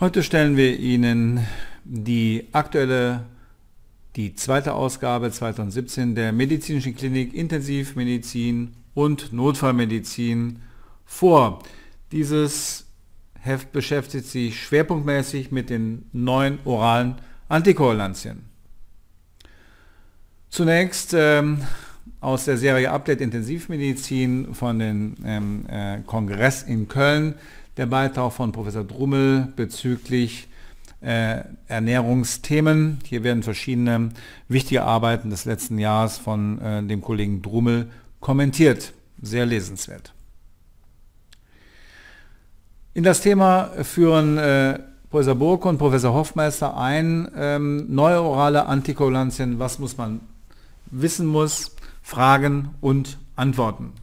Heute stellen wir Ihnen die aktuelle, die zweite Ausgabe 2017 der Medizinischen Klinik Intensivmedizin und Notfallmedizin vor. Dieses Heft beschäftigt sich schwerpunktmäßig mit den neuen oralen Antikoagulantien. Zunächst ähm, aus der Serie Update Intensivmedizin von dem ähm, äh, Kongress in Köln der Beitrag von Professor Drummel bezüglich äh, Ernährungsthemen. Hier werden verschiedene wichtige Arbeiten des letzten Jahres von äh, dem Kollegen Drummel kommentiert. Sehr lesenswert. In das Thema führen äh, Professor Burke und Professor Hoffmeister ein, ähm, neue orale Antikoagulantien, was muss man wissen muss, Fragen und Antworten.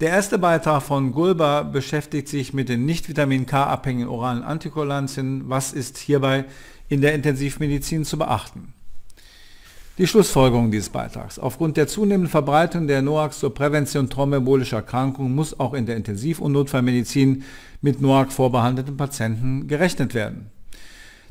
Der erste Beitrag von Gulba beschäftigt sich mit den nicht vitamin K-abhängigen oralen Antikoagulantien. Was ist hierbei in der Intensivmedizin zu beachten? Die Schlussfolgerung dieses Beitrags. Aufgrund der zunehmenden Verbreitung der NOACs zur Prävention thromboembolischer Erkrankungen muss auch in der Intensiv- und Notfallmedizin mit NOAC vorbehandelten Patienten gerechnet werden.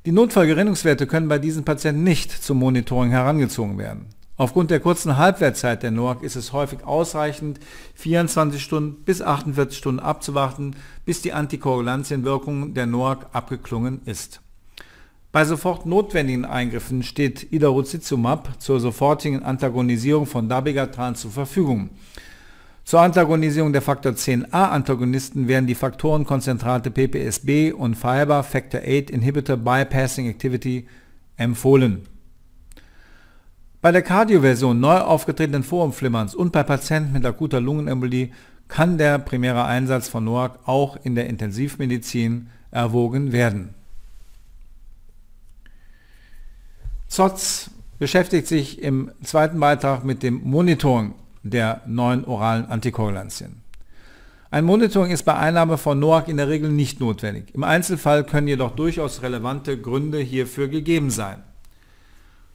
Die Notfallgerinnungswerte können bei diesen Patienten nicht zum Monitoring herangezogen werden. Aufgrund der kurzen Halbwertzeit der NOAC ist es häufig ausreichend, 24 Stunden bis 48 Stunden abzuwarten, bis die Antikoagulantienwirkung der NOAC abgeklungen ist. Bei sofort notwendigen Eingriffen steht Idaruzizumab zur sofortigen Antagonisierung von Dabigatran zur Verfügung. Zur Antagonisierung der Faktor 10a-Antagonisten werden die Faktorenkonzentrate PPSB und Fiber Factor 8 Inhibitor Bypassing Activity empfohlen. Bei der Kardioversion neu aufgetretenen Vorumflimmerns und bei Patienten mit akuter Lungenembolie kann der primäre Einsatz von NOAC auch in der Intensivmedizin erwogen werden. ZOTS beschäftigt sich im zweiten Beitrag mit dem Monitoring der neuen oralen Antikoagulantien. Ein Monitoring ist bei Einnahme von NOAC in der Regel nicht notwendig. Im Einzelfall können jedoch durchaus relevante Gründe hierfür gegeben sein.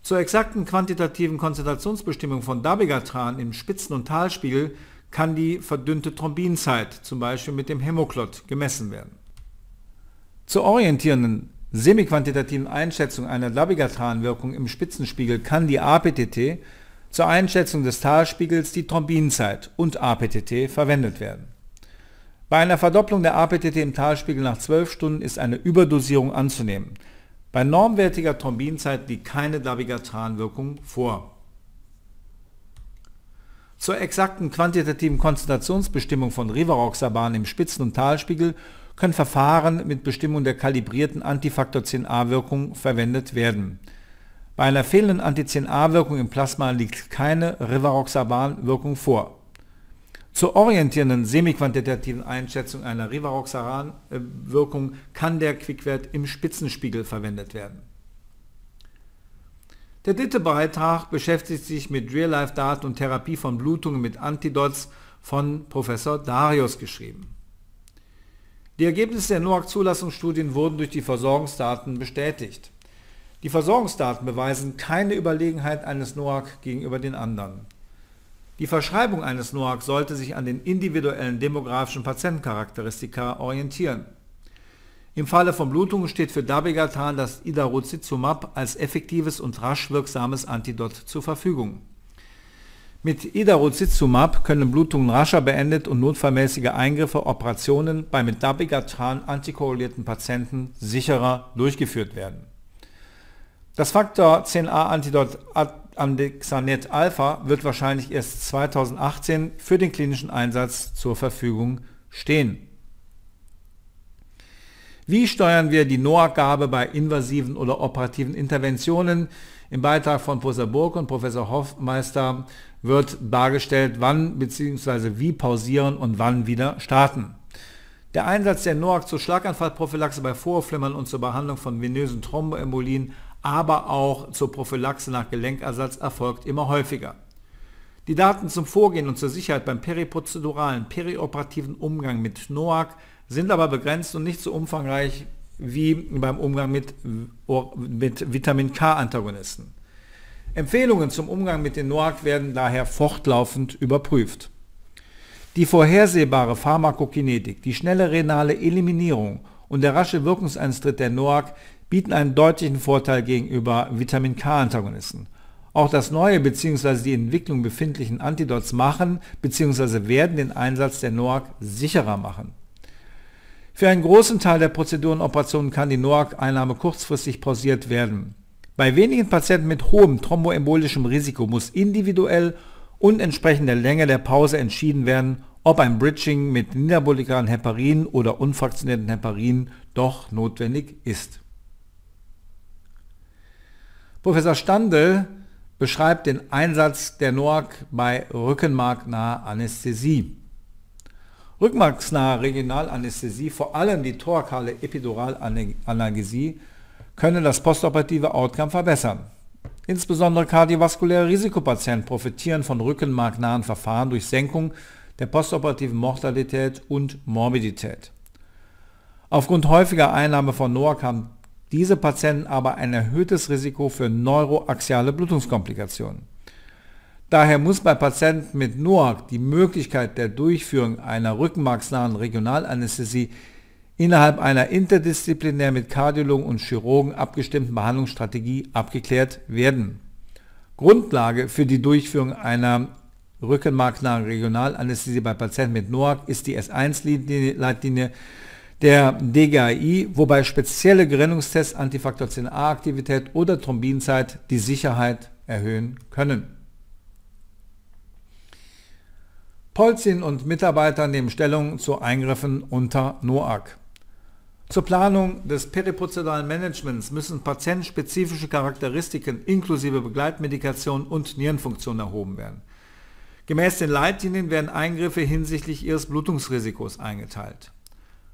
Zur exakten quantitativen Konzentrationsbestimmung von Dabigatran im Spitzen- und Talspiegel kann die verdünnte Thrombinzeit, zum Beispiel mit dem Hämoklot, gemessen werden. Zur orientierenden semiquantitativen Einschätzung einer Dabigatran-Wirkung im Spitzenspiegel kann die APTT zur Einschätzung des Talspiegels die Thrombinzeit und APTT verwendet werden. Bei einer Verdopplung der APTT im Talspiegel nach 12 Stunden ist eine Überdosierung anzunehmen. Bei normwertiger Thrombinzeit liegt keine Dabigatran-Wirkung vor. Zur exakten quantitativen Konzentrationsbestimmung von Rivaroxaban im Spitzen- und Talspiegel können Verfahren mit Bestimmung der kalibrierten Antifaktor 10a-Wirkung verwendet werden. Bei einer fehlenden Anti-10a-Wirkung im Plasma liegt keine Rivaroxaban-Wirkung vor. Zur orientierenden semiquantitativen Einschätzung einer Rivaroxaran-Wirkung äh, kann der Quickwert im Spitzenspiegel verwendet werden. Der dritte Beitrag beschäftigt sich mit Real-Life-Daten und Therapie von Blutungen mit Antidots von Professor Darius geschrieben. Die Ergebnisse der NOAC-Zulassungsstudien wurden durch die Versorgungsdaten bestätigt. Die Versorgungsdaten beweisen keine Überlegenheit eines NOAC gegenüber den anderen. Die Verschreibung eines NOAC sollte sich an den individuellen demografischen Patientencharakteristika orientieren. Im Falle von Blutungen steht für Dabigatan das Idaruzizumab als effektives und rasch wirksames Antidot zur Verfügung. Mit Idaruzizumab können Blutungen rascher beendet und notfallmäßige Eingriffe, Operationen bei mit Dabigatran antikorrelierten Patienten sicherer durchgeführt werden. Das Faktor 10a Antidot Amdexanet Alpha wird wahrscheinlich erst 2018 für den klinischen Einsatz zur Verfügung stehen. Wie steuern wir die noaa gabe bei invasiven oder operativen Interventionen? Im Beitrag von Professor Burg und Professor Hoffmeister wird dargestellt, wann bzw. wie pausieren und wann wieder starten. Der Einsatz der NOAC zur Schlaganfallprophylaxe bei Vorflimmern und zur Behandlung von venösen Thromboembolien aber auch zur Prophylaxe nach Gelenkersatz erfolgt immer häufiger. Die Daten zum Vorgehen und zur Sicherheit beim periprozeduralen, perioperativen Umgang mit NOAC sind aber begrenzt und nicht so umfangreich wie beim Umgang mit, mit Vitamin K-Antagonisten. Empfehlungen zum Umgang mit den NOAC werden daher fortlaufend überprüft. Die vorhersehbare Pharmakokinetik, die schnelle renale Eliminierung und der rasche Wirkungseinstritt der NOAC bieten einen deutlichen Vorteil gegenüber Vitamin K-Antagonisten. Auch das neue bzw. die Entwicklung befindlichen Antidots machen bzw. werden den Einsatz der NOAC sicherer machen. Für einen großen Teil der Prozedurenoperationen kann die NOAC-Einnahme kurzfristig pausiert werden. Bei wenigen Patienten mit hohem thromboembolischem Risiko muss individuell und entsprechend der Länge der Pause entschieden werden, ob ein Bridging mit niederbolikalen Heparin oder unfraktionierten Heparin doch notwendig ist. Professor Standel beschreibt den Einsatz der NOAC bei rückenmarknaher Anästhesie. Rückmarksnahe Regionalanästhesie, vor allem die thorakale Epiduralanalgesie, können das postoperative Outcome verbessern. Insbesondere kardiovaskuläre Risikopatienten profitieren von rückenmarknahen Verfahren durch Senkung der postoperativen Mortalität und Morbidität. Aufgrund häufiger Einnahme von NOAC haben diese Patienten aber ein erhöhtes Risiko für neuroaxiale Blutungskomplikationen. Daher muss bei Patienten mit NOAC die Möglichkeit der Durchführung einer rückenmarksnahen Regionalanästhesie innerhalb einer interdisziplinär mit Kardiologen und Chirurgen abgestimmten Behandlungsstrategie abgeklärt werden. Grundlage für die Durchführung einer rückenmarksnahen Regionalanästhesie bei Patienten mit NOAC ist die S1-Leitlinie der DGI, wobei spezielle Gerinnungstests Antifaktor 10a-Aktivität oder Thrombinzeit die Sicherheit erhöhen können. Polzin und Mitarbeiter nehmen Stellung zu Eingriffen unter NOAC. Zur Planung des periprozedalen Managements müssen patientenspezifische Charakteristiken inklusive Begleitmedikation und Nierenfunktion erhoben werden. Gemäß den Leitlinien werden Eingriffe hinsichtlich ihres Blutungsrisikos eingeteilt.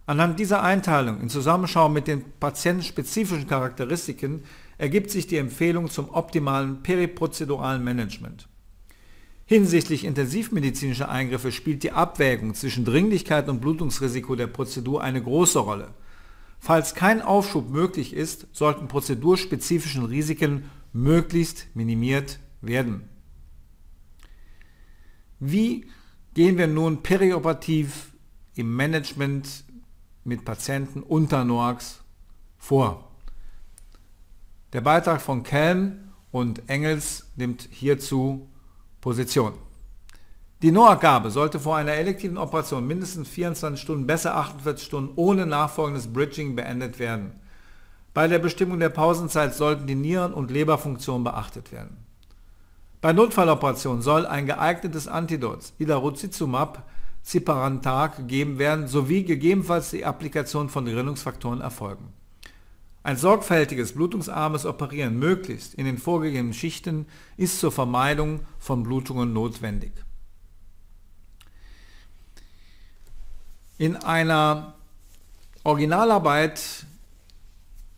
Anhand dieser Einteilung in Zusammenschau mit den patientenspezifischen Charakteristiken ergibt sich die Empfehlung zum optimalen periprozeduralen Management. Hinsichtlich intensivmedizinischer Eingriffe spielt die Abwägung zwischen Dringlichkeit und Blutungsrisiko der Prozedur eine große Rolle. Falls kein Aufschub möglich ist, sollten prozedurspezifischen Risiken möglichst minimiert werden. Wie gehen wir nun perioperativ im Management mit Patienten unter Noax vor. Der Beitrag von Kelm und Engels nimmt hierzu Position. Die NOAC-Gabe sollte vor einer elektiven Operation mindestens 24 Stunden, besser 48 Stunden ohne nachfolgendes Bridging beendet werden. Bei der Bestimmung der Pausenzeit sollten die Nieren- und Leberfunktion beachtet werden. Bei Notfalloperationen soll ein geeignetes Antidot, Idarucizumab, Ziparantar gegeben werden sowie gegebenenfalls die Applikation von Gerinnungsfaktoren erfolgen. Ein sorgfältiges, blutungsarmes Operieren möglichst in den vorgegebenen Schichten ist zur Vermeidung von Blutungen notwendig. In einer Originalarbeit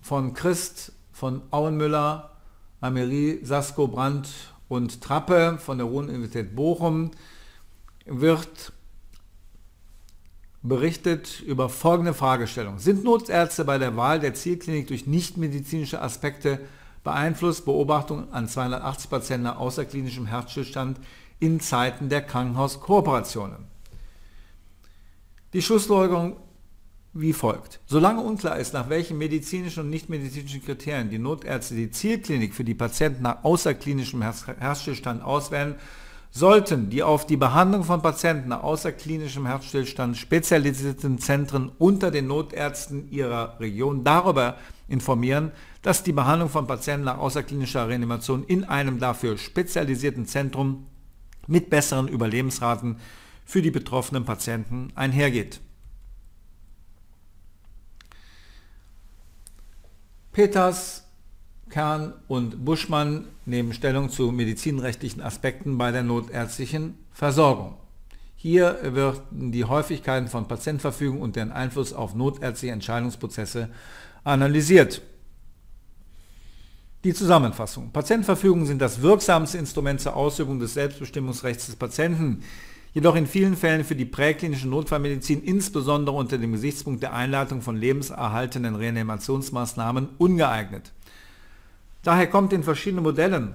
von Christ, von Auenmüller, Amerie, Sasko Brandt und Trappe von der Ruhr-Universität Bochum wird berichtet über folgende Fragestellung. Sind Notärzte bei der Wahl der Zielklinik durch nichtmedizinische Aspekte beeinflusst? Beobachtung an 280 Patienten nach außerklinischem Herzstillstand in Zeiten der Krankenhauskooperationen. Die Schlussfolgerung wie folgt. Solange unklar ist, nach welchen medizinischen und nichtmedizinischen Kriterien die Notärzte die Zielklinik für die Patienten nach außerklinischem Herzstillstand auswählen, sollten die auf die Behandlung von Patienten außer klinischem Herzstillstand spezialisierten Zentren unter den Notärzten ihrer Region darüber informieren, dass die Behandlung von Patienten nach außerklinischer Reanimation in einem dafür spezialisierten Zentrum mit besseren Überlebensraten für die betroffenen Patienten einhergeht. Peters Kern und Buschmann nehmen Stellung zu medizinrechtlichen Aspekten bei der notärztlichen Versorgung. Hier werden die Häufigkeiten von Patientverfügung und deren Einfluss auf notärztliche Entscheidungsprozesse analysiert. Die Zusammenfassung. Patientenverfügungen sind das wirksamste Instrument zur Ausübung des Selbstbestimmungsrechts des Patienten, jedoch in vielen Fällen für die präklinische Notfallmedizin insbesondere unter dem Gesichtspunkt der Einleitung von lebenserhaltenden Reanimationsmaßnahmen ungeeignet. Daher kommt in verschiedenen Modellen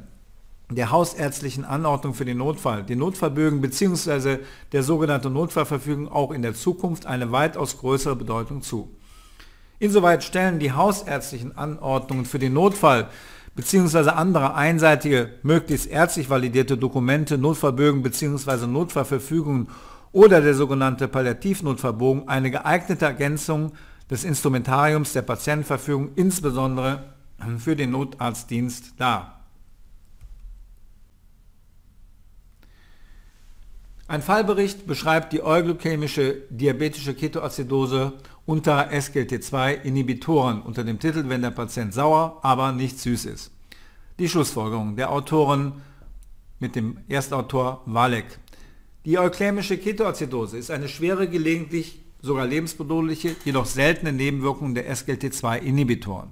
der hausärztlichen Anordnung für den Notfall, den Notfallbögen bzw. der sogenannten Notfallverfügung auch in der Zukunft eine weitaus größere Bedeutung zu. Insoweit stellen die hausärztlichen Anordnungen für den Notfall bzw. andere einseitige, möglichst ärztlich validierte Dokumente, Notfallbögen bzw. Notfallverfügungen oder der sogenannte Palliativnotfallbogen eine geeignete Ergänzung des Instrumentariums der Patientenverfügung, insbesondere für den Notarztdienst da. Ein Fallbericht beschreibt die euglykämische diabetische Ketoazidose unter SGLT2-Inhibitoren unter dem Titel, wenn der Patient sauer, aber nicht süß ist. Die Schlussfolgerung der Autoren mit dem Erstautor Walek. Die euglykämische Ketoazidose ist eine schwere, gelegentlich sogar lebensbedrohliche, jedoch seltene Nebenwirkung der SGLT2-Inhibitoren.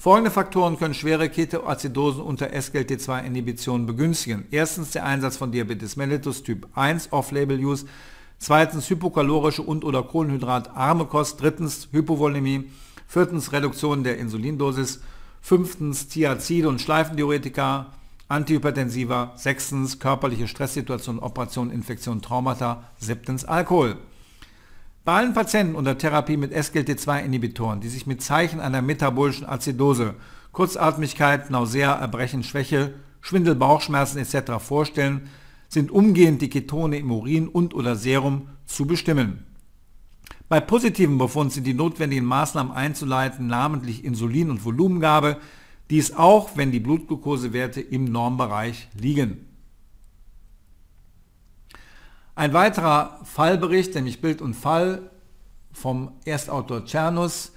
Folgende Faktoren können schwere Ketoacidosen unter SGLT2-Inhibition begünstigen. Erstens der Einsatz von Diabetes mellitus Typ 1 Off-Label-Use. Zweitens hypokalorische und oder kohlenhydratarme Kost. Drittens Hypovolemie. Viertens Reduktion der Insulindosis. Fünftens Thiazide und Schleifendiuretika. Antihypertensiva. Sechstens körperliche Stresssituation, Operation, Infektion, Traumata. Siebtens Alkohol. Bei allen Patienten unter Therapie mit SGLT2-Inhibitoren, die sich mit Zeichen einer metabolischen Azidose, Kurzatmigkeit, Nausea, Erbrechen, Schwäche, Schwindel, Bauchschmerzen etc. vorstellen, sind umgehend die Ketone im Urin und oder Serum zu bestimmen. Bei positiven Befund sind die notwendigen Maßnahmen einzuleiten, namentlich Insulin und Volumengabe, dies auch, wenn die Blutglukosewerte im Normbereich liegen. Ein weiterer Fallbericht, nämlich Bild und Fall vom Erstautor Czernus,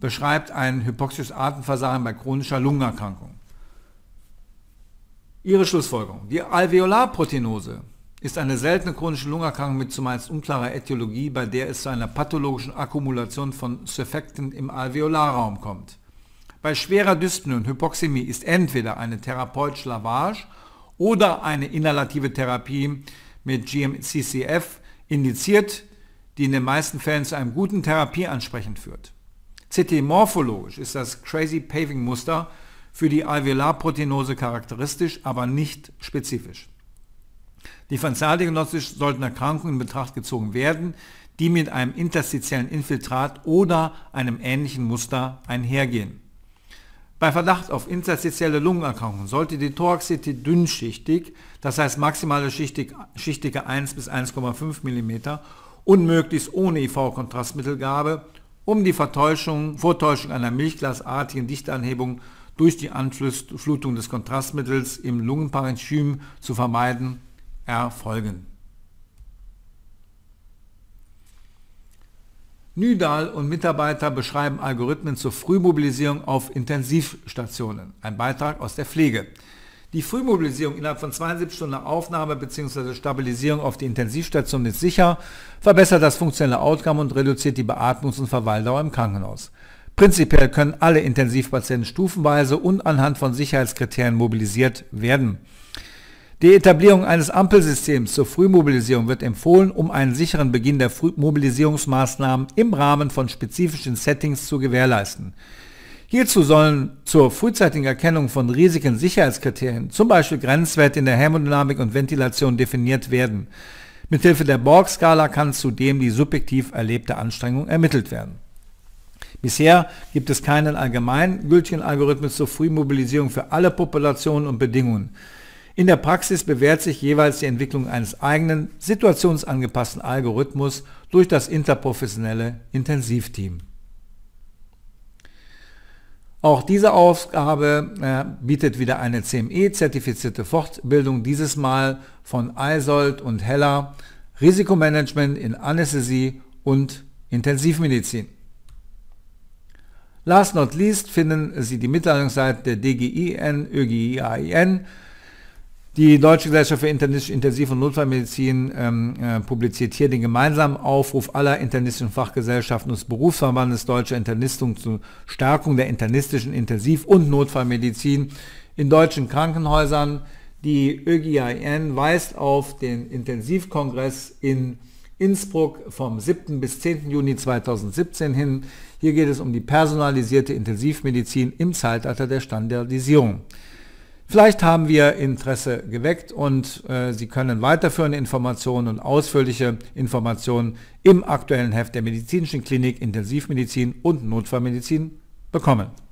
beschreibt ein hypoxisches Atemversagen bei chronischer Lungenerkrankung. Ihre Schlussfolgerung. Die Alveolarproteinose ist eine seltene chronische Lungenerkrankung mit zumeist unklarer Ätiologie, bei der es zu einer pathologischen Akkumulation von Surfactant im Alveolarraum kommt. Bei schwerer Dyspnoe und Hypoxämie ist entweder eine therapeutische Lavage oder eine inhalative Therapie mit GMCCF indiziert, die in den meisten Fällen zu einem guten Therapieansprechen führt. CT-morphologisch ist das Crazy Paving Muster für die Alveolarproteinose charakteristisch, aber nicht spezifisch. Differentialdiagnostisch sollten Erkrankungen in Betracht gezogen werden, die mit einem interstitiellen Infiltrat oder einem ähnlichen Muster einhergehen. Bei Verdacht auf interstitielle Lungenerkrankungen sollte die Thoraxite dünnschichtig, das heißt maximale schichtig, schichtige 1 bis 1,5 mm und möglichst ohne IV-Kontrastmittelgabe, um die Vertäuschung, Vortäuschung einer milchglasartigen Dichteanhebung durch die Anflutung des Kontrastmittels im Lungenparenchym zu vermeiden, erfolgen. Nydal und Mitarbeiter beschreiben Algorithmen zur Frühmobilisierung auf Intensivstationen. Ein Beitrag aus der Pflege. Die Frühmobilisierung innerhalb von 72 Stunden Aufnahme bzw. Stabilisierung auf die Intensivstation ist sicher, verbessert das funktionelle Outcome und reduziert die Beatmungs- und Verweildauer im Krankenhaus. Prinzipiell können alle Intensivpatienten stufenweise und anhand von Sicherheitskriterien mobilisiert werden. Die Etablierung eines Ampelsystems zur Frühmobilisierung wird empfohlen, um einen sicheren Beginn der Frühmobilisierungsmaßnahmen im Rahmen von spezifischen Settings zu gewährleisten. Hierzu sollen zur frühzeitigen Erkennung von Risiken Sicherheitskriterien, zum Beispiel Grenzwerte in der Hämodynamik und Ventilation, definiert werden. Mithilfe der Borg-Skala kann zudem die subjektiv erlebte Anstrengung ermittelt werden. Bisher gibt es keinen allgemein gültigen Algorithmus zur Frühmobilisierung für alle Populationen und Bedingungen. In der Praxis bewährt sich jeweils die Entwicklung eines eigenen, situationsangepassten Algorithmus durch das interprofessionelle Intensivteam. Auch diese Aufgabe äh, bietet wieder eine CME-zertifizierte Fortbildung, dieses Mal von Eisold und Heller, Risikomanagement in Anästhesie und Intensivmedizin. Last not least finden Sie die Mitteilungsseite der DGIN, ÖGIAIN die Deutsche Gesellschaft für Internistische Intensiv- und Notfallmedizin ähm, äh, publiziert hier den gemeinsamen Aufruf aller internistischen Fachgesellschaften des Berufsverbandes Deutscher Internistung zur Stärkung der internistischen Intensiv- und Notfallmedizin in deutschen Krankenhäusern. Die ÖGIN weist auf den Intensivkongress in Innsbruck vom 7. bis 10. Juni 2017 hin. Hier geht es um die personalisierte Intensivmedizin im Zeitalter der Standardisierung. Vielleicht haben wir Interesse geweckt und äh, Sie können weiterführende Informationen und ausführliche Informationen im aktuellen Heft der medizinischen Klinik Intensivmedizin und Notfallmedizin bekommen.